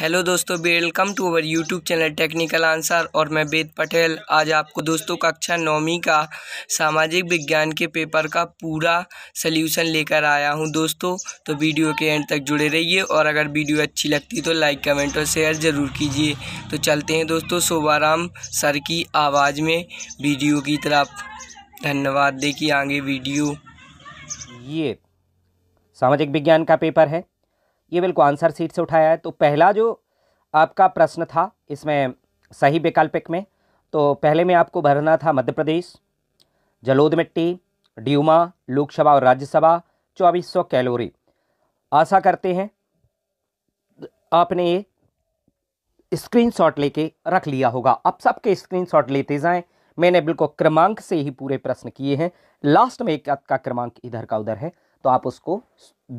hello दोस्तों welcome to our YouTube channel technical answer और मैं वेद पटेल आज आपको दोस्तों कक्षा नौवीं का सामाजिक विज्ञान के पेपर का पूरा सल्यूशन लेकर आया हूं दोस्तों तो वीडियो के एंड तक जुड़े रहिए और अगर वीडियो अच्छी लगती तो लाइक कमेंट और शेयर ज़रूर कीजिए तो चलते हैं दोस्तों शोभाराम सर की आवाज़ में वीडियो की तरफ धन्यवाद देखिए आगे वीडियो ये सामाजिक विज्ञान का पेपर है ये बिल्कुल आंसर सीट से उठाया है तो पहला जो आपका प्रश्न था इसमें सही वैकल्पिक में तो पहले में आपको भरना था मध्य प्रदेश जलोद मिट्टी ड्यूमा लोकसभा और राज्यसभा चौबीस सौ कैलोरी आशा करते हैं आपने ये स्क्रीनशॉट लेके रख लिया होगा आप सबके स्क्रीनशॉट लेते जाएं मैंने बिल्कुल क्रमांक से ही पूरे प्रश्न किए हैं लास्ट में एक का क्रमांक इधर का उधर है तो आप उसको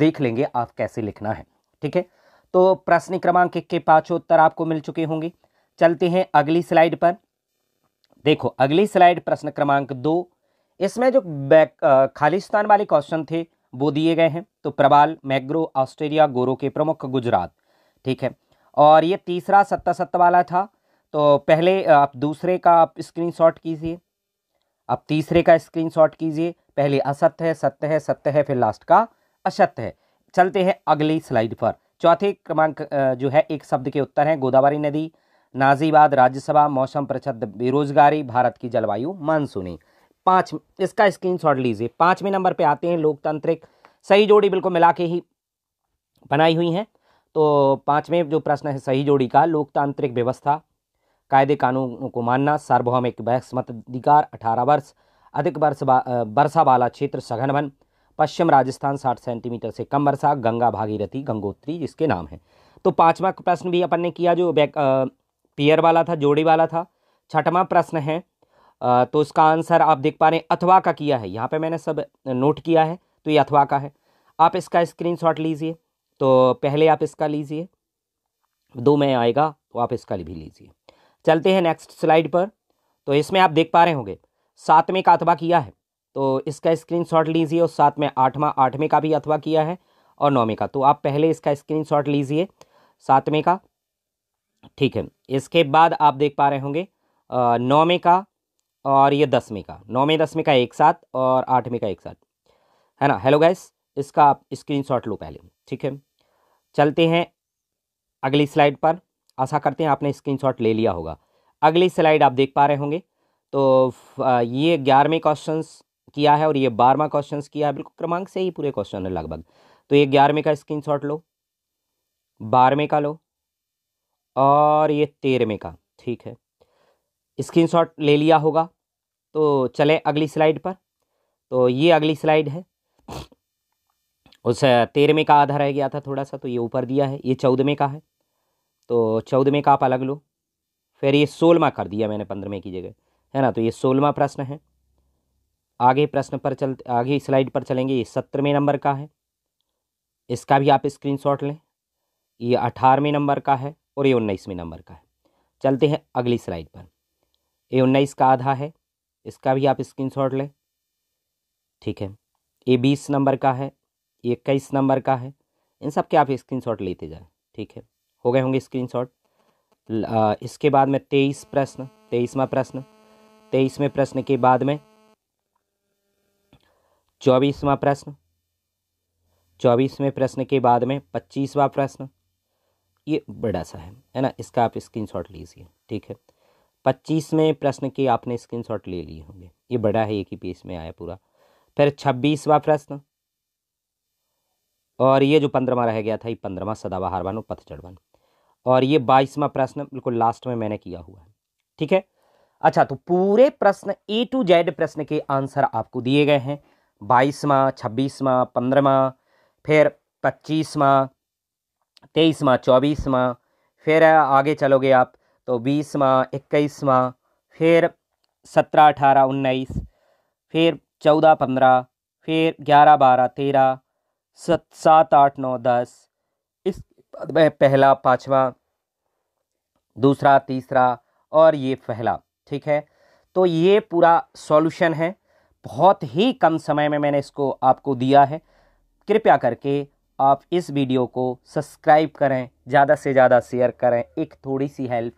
देख लेंगे आप कैसे लिखना है ठीक है तो प्रश्न क्रमांक एक के पाँचों उत्तर आपको मिल चुके होंगे चलते हैं अगली स्लाइड पर देखो अगली स्लाइड प्रश्न क्रमांक दो इसमें जो बैक खालिस्तान वाले क्वेश्चन थे वो दिए गए हैं तो प्रबाल मैग्रो ऑस्ट्रेलिया गोरो के प्रमुख गुजरात ठीक है और ये तीसरा सत्ता सत्त वाला था तो पहले आप दूसरे का आप स्क्रीन कीजिए आप तीसरे का स्क्रीनशॉट कीजिए पहले असत्य है सत्य है सत्य है फिर लास्ट का असत्य है चलते हैं अगली स्लाइड पर चौथे क्रमांक जो है एक शब्द के उत्तर हैं गोदावरी नदी नाजीबाद राज्यसभा मौसम प्रचद बेरोजगारी भारत की जलवायु मानसूनी पाँच इसका स्क्रीनशॉट लीजिए पाँचवें नंबर पे आते हैं लोकतांत्रिक सही जोड़ी बिल्कुल मिला के ही बनाई हुई हैं तो पाँचवें जो प्रश्न है सही जोड़ी का लोकतांत्रिक व्यवस्था कायदे कानूनों को मानना सार्वभौमिक बहस मताधिकार अठारह वर्ष अधिक वर्ष वर्षा वाला क्षेत्र सघन वन पश्चिम राजस्थान साठ सेंटीमीटर से कम वर्षा गंगा भागीरथी गंगोत्री जिसके नाम है तो पाँचवा प्रश्न भी अपन ने किया जो बैक पियर वाला था जोड़ी वाला था छठवा प्रश्न है आ, तो इसका आंसर आप देख पा रहे हैं अथवा का किया है यहाँ पे मैंने सब नोट किया है तो ये अथवा का है आप इसका स्क्रीन लीजिए तो पहले आप इसका लीजिए दो में आएगा तो आप इसका भी लीजिए चलते हैं नेक्स्ट स्लाइड पर तो इसमें आप देख पा रहे होंगे सातवें का अथवा किया है तो इसका स्क्रीनशॉट लीजिए और साथ में आठवां आठवें का भी अथवा किया है और नौवें का तो आप पहले इसका स्क्रीनशॉट लीजिए सातवें का ठीक है इसके बाद आप देख पा रहे होंगे नौवें का और ये दसवीं का नौवें दसवीं का एक साथ और आठवीं का एक साथ है ना हेलो गैस इसका आप स्क्रीन लो पहले ठीक है चलते हैं अगली स्लाइड पर आशा करते हैं आपने स्क्रीन ले लिया होगा अगली स्लाइड आप देख पा रहे होंगे तो ये ग्यारहवें क्वेश्चंस किया है और ये बारहवा क्वेश्चन किया है बिल्कुल क्रमांक से ही पूरे क्वेश्चन है लगभग तो ये ग्यारहवें का स्क्रीन शॉट लो बारहवें का लो और ये तेरहवें का ठीक है स्क्रीन शॉट ले लिया होगा तो चले अगली स्लाइड पर तो ये अगली स्लाइड है उस तेरहवें का आधा रह गया था थोड़ा सा तो ये ऊपर दिया है ये चौदहवें का है तो चौदहवें का आप अलग लो फिर ये सोलवा कर दिया मैंने पंद्रहवें की जगह है ना तो ये सोलवा प्रश्न है आगे प्रश्न पर चल आगे स्लाइड पर चलेंगे ये सत्रहवें नंबर का है इसका भी आप स्क्रीनशॉट लें ये अठारहवें नंबर का है और ये उन्नीसवें नंबर का है चलते हैं अगली स्लाइड पर ये उन्नीस का आधा है इसका भी आप स्क्रीनशॉट लें ठीक है ये बीस नंबर का है ये इक्कीस नंबर का है इन सब के आप स्क्रीनशॉट लेते जाएं ठीक है हो गए होंगे स्क्रीनशॉट इसके बाद में तेईस प्रश्न तेईसवा प्रश्न तेईसवें प्रश्न के बाद में चौबीसवा प्रश्न चौबीसवें प्रश्न के बाद में पच्चीसवा प्रश्न ये बड़ा सा है है ना इसका आप स्क्रीनशॉट लीजिए ठीक है पच्चीसवें प्रश्न के आपने स्क्रीनशॉट ले लिए होंगे ये बड़ा है एक ही पेज में आया पूरा फिर छब्बीसवा प्रश्न और ये जो पंद्रहवा रह गया था ये पंद्रहवा सदाबहार वन और पतझड़ वन और ये बाईसवा प्रश्न बिल्कुल लास्ट में मैंने किया हुआ है ठीक है अच्छा तो पूरे प्रश्न ए टू जेड प्रश्न के आंसर आपको दिए गए हैं बाईसवा छब्बीसवा पंद्रवा फिर पच्चीसवा तेईसवा चौबीसवा फिर आगे चलोगे आप तो बीसवा इक्कीसवा फिर सत्रह अठारह उन्नीस फिर चौदह पंद्रह फिर ग्यारह बारह तेरह सत सात आठ नौ दस इस पहला पाँचवा दूसरा तीसरा और ये पहला ठीक है तो ये पूरा सॉल्यूशन है बहुत ही कम समय में मैंने इसको आपको दिया है कृपया करके आप इस वीडियो को सब्सक्राइब करें ज़्यादा से ज़्यादा शेयर करें एक थोड़ी सी हेल्प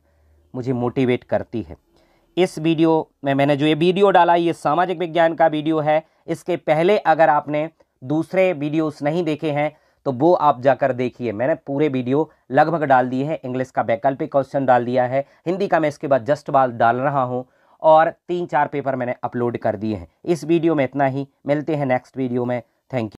मुझे मोटिवेट करती है इस वीडियो में मैंने जो ये वीडियो डाला ये सामाजिक विज्ञान का वीडियो है इसके पहले अगर आपने दूसरे वीडियोस नहीं देखे हैं तो वो आप जाकर देखिए मैंने पूरे वीडियो लगभग डाल दिए हैं इंग्लिश का वैकल्पिक क्वेश्चन डाल दिया है हिंदी का मैं इसके बाद जस्ट बाल डाल रहा हूँ और तीन चार पेपर मैंने अपलोड कर दिए हैं इस वीडियो में इतना ही मिलते हैं नेक्स्ट वीडियो में थैंक यू